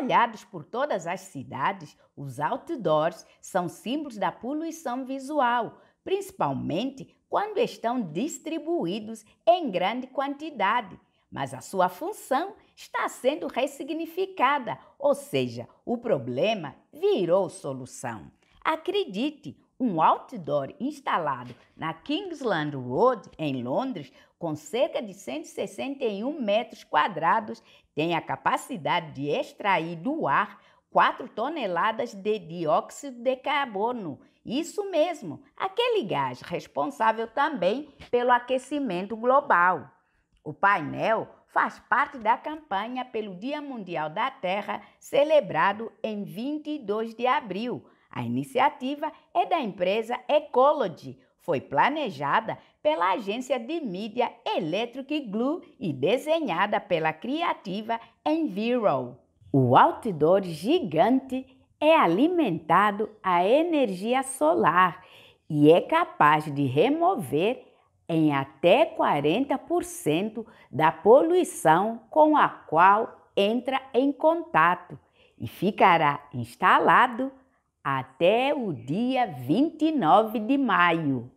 espalhados por todas as cidades, os outdoors são símbolos da poluição visual, principalmente quando estão distribuídos em grande quantidade. Mas a sua função está sendo ressignificada, ou seja, o problema virou solução. Acredite, um outdoor instalado na Kingsland Road, em Londres, com cerca de 161 metros quadrados, tem a capacidade de extrair do ar 4 toneladas de dióxido de carbono. Isso mesmo, aquele gás responsável também pelo aquecimento global. O painel faz parte da campanha pelo Dia Mundial da Terra, celebrado em 22 de abril a iniciativa é da empresa Ecology, foi planejada pela agência de mídia Electric Glue e desenhada pela criativa Enviro. O outdoor gigante é alimentado a energia solar e é capaz de remover em até 40% da poluição com a qual entra em contato e ficará instalado até o dia 29 de maio.